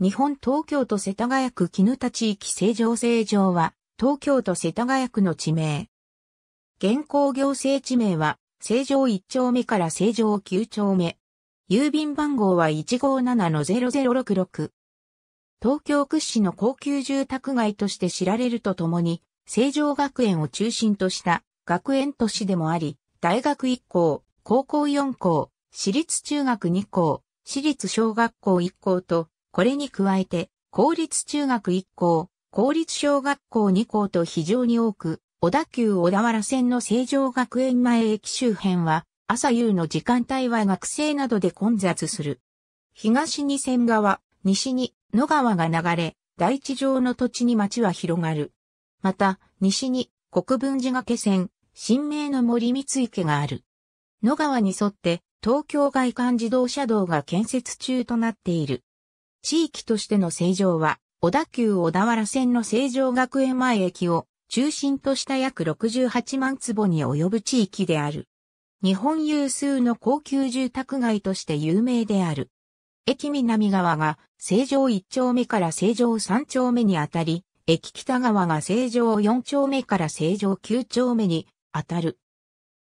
日本東京都世田谷区絹田地域正常正常は、東京都世田谷区の地名。現行行政地名は、正常1丁目から正常9丁目。郵便番号は157-0066。東京屈指の高級住宅街として知られるとともに、成城学園を中心とした学園都市でもあり、大学1校、高校4校、私立中学2校、私立小学校1校と、これに加えて、公立中学1校、公立小学校2校と非常に多く、小田急小田原線の成城学園前駅周辺は、朝夕の時間帯は学生などで混雑する。東に線側、西に野川が流れ、大地上の土地に町は広がる。また、西に国分寺掛線、新名の森三池がある。野川に沿って東京外環自動車道が建設中となっている。地域としての成城は、小田急小田原線の成城学園前駅を中心とした約68万坪に及ぶ地域である。日本有数の高級住宅街として有名である。駅南側が成城1丁目から成城3丁目にあたり、駅北側が成城4丁目から成城9丁目にあたる。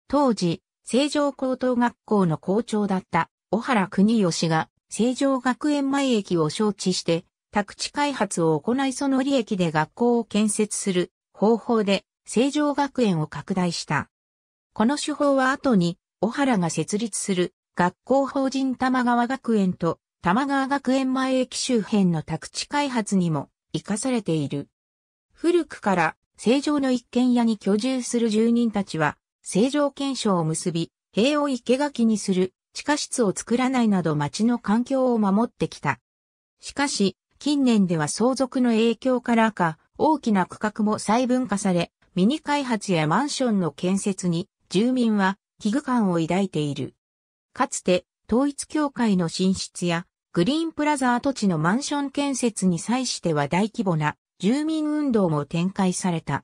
当時、成城高等学校の校長だった小原国義が成城学園前駅を招致して、宅地開発を行いその利益で学校を建設する方法で成城学園を拡大した。この手法は後に、小原が設立する学校法人玉川学園と玉川学園前駅周辺の宅地開発にも活かされている。古くから成城の一軒家に居住する住人たちは、成城憲章を結び、塀を生垣にする地下室を作らないなど町の環境を守ってきた。しかし、近年では相続の影響からか、大きな区画も細分化され、ミニ開発やマンションの建設に、住民は危惧感を抱いている。かつて、統一協会の進出や、グリーンプラザ跡地のマンション建設に際しては大規模な住民運動も展開された。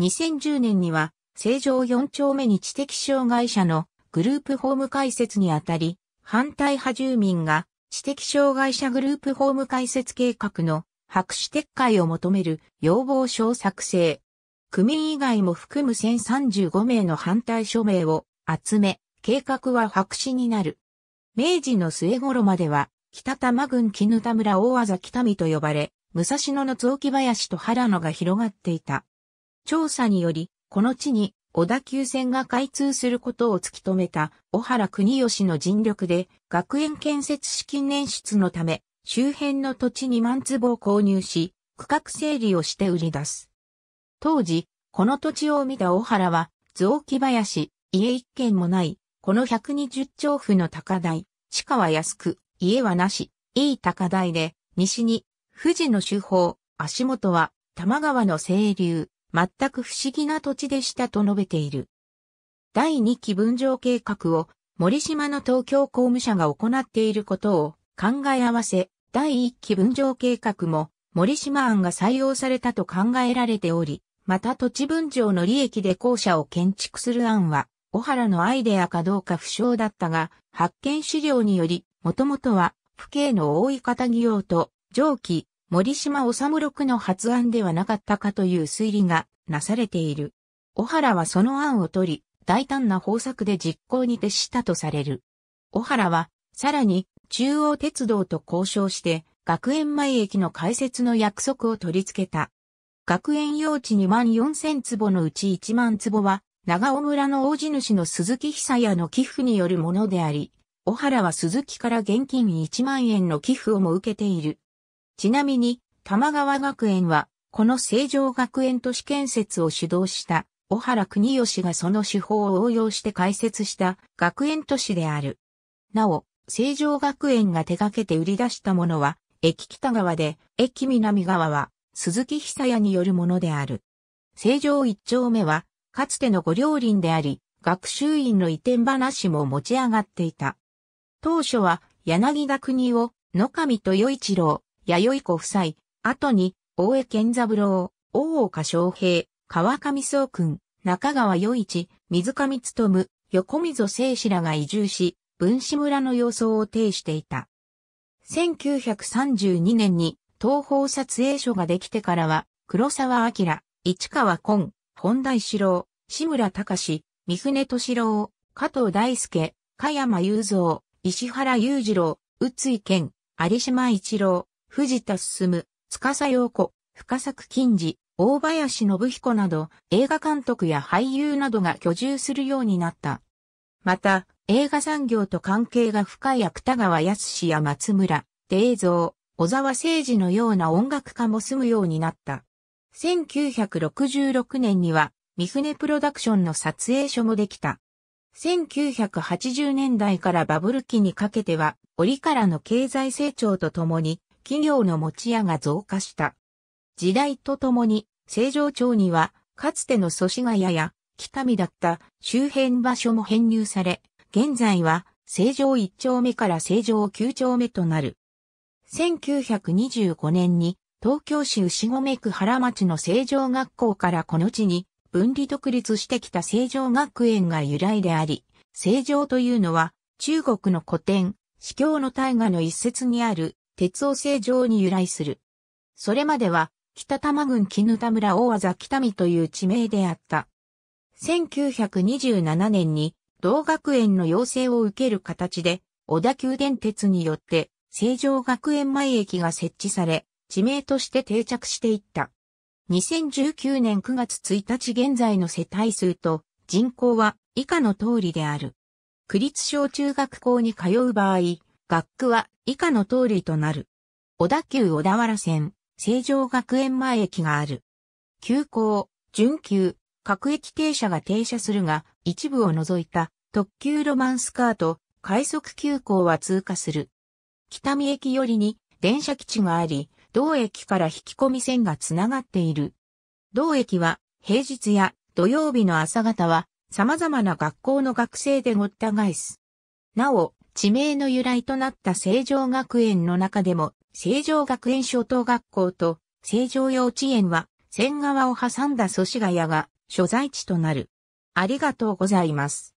2010年には、成城4丁目に知的障害者のグループホーム開設にあたり、反対派住民が知的障害者グループホーム開設計画の白紙撤回を求める要望書を作成。区民以外も含む1035名の反対署名を集め、計画は白紙になる。明治の末頃までは、北玉郡絹田村大和北見と呼ばれ、武蔵野の雑木林と原野が広がっていた。調査により、この地に小田急線が開通することを突き止めた小原国吉の尽力で学園建設資金捻出のため周辺の土地2万坪を購入し区画整理をして売り出す。当時、この土地を見た小原は雑木林、家一軒もない、この120兆府の高台、地下は安く、家はなし、いい高台で、西に、富士の手法、足元は、玉川の清流、全く不思議な土地でしたと述べている。第2期分譲計画を森島の東京公務社が行っていることを考え合わせ、第1期分譲計画も森島案が採用されたと考えられており、また土地分譲の利益で校舎を建築する案は、小原のアイデアかどうか不詳だったが、発見資料により、もともとは、父兄の多い方義用と、上記、森島治六の発案ではなかったかという推理がなされている。小原はその案を取り、大胆な方策で実行に徹したとされる。小原は、さらに、中央鉄道と交渉して、学園前駅の開設の約束を取り付けた。学園用地2万4000坪のうち1万坪は、長尾村の大地主の鈴木久也の寄付によるものであり、小原は鈴木から現金1万円の寄付をも受けている。ちなみに、玉川学園は、この成城学園都市建設を主導した、小原国吉がその手法を応用して開設した学園都市である。なお、成城学園が手掛けて売り出したものは、駅北側で、駅南側は、鈴木久屋によるものである。成城一丁目は、かつての御両林であり、学習院の移転話も持ち上がっていた。当初は、柳田国男、野上豊一郎、弥生子夫妻、後に、大江健三郎、大岡昌平、川上総君、中川与一、水上務、横溝正氏らが移住し、分子村の様相を呈していた。1932年に東方撮影所ができてからは、黒沢明、市川昆、本田一郎、志村隆、三船敏郎、加藤大輔、加山雄三、石原裕次郎、宇津井健、有島一郎、藤田進、司陽子、深作金次、大林信彦など映画監督や俳優などが居住するようになった。また、映画産業と関係が深い芥川康や松村、デイゾー、小沢誠二のような音楽家も住むようになった。1966年には、三船プロダクションの撮影所もできた。1980年代からバブル期にかけては、折からの経済成長とともに、企業の持ち家が増加した。時代とともに、成城町には、かつての祖師ヶ谷や、北見だった周辺場所も編入され、現在は、成城1丁目から成城9丁目となる。1925年に、東京市牛込区原町の成城学校からこの地に、分離独立してきた成城学園が由来であり、成城というのは、中国の古典、司教の大河の一節にある、鉄尾正城に由来する。それまでは、北多摩郡絹田村大技北見という地名であった。1927年に、同学園の要請を受ける形で、小田急電鉄によって、成城学園前駅が設置され、地名として定着していった。2019年9月1日現在の世帯数と人口は以下の通りである。区立小中学校に通う場合、学区は以下の通りとなる。小田急小田原線、成城学園前駅がある。急行、準急、各駅停車が停車するが、一部を除いた特急ロマンスカーと快速急行は通過する。北見駅寄りに電車基地があり、同駅から引き込み線がつながっている。同駅は平日や土曜日の朝方は様々な学校の学生でごった返す。なお、地名の由来となった成城学園の中でも、成城学園小等学校と成城幼稚園は、千川を挟んだ祖師ヶ谷が所在地となる。ありがとうございます。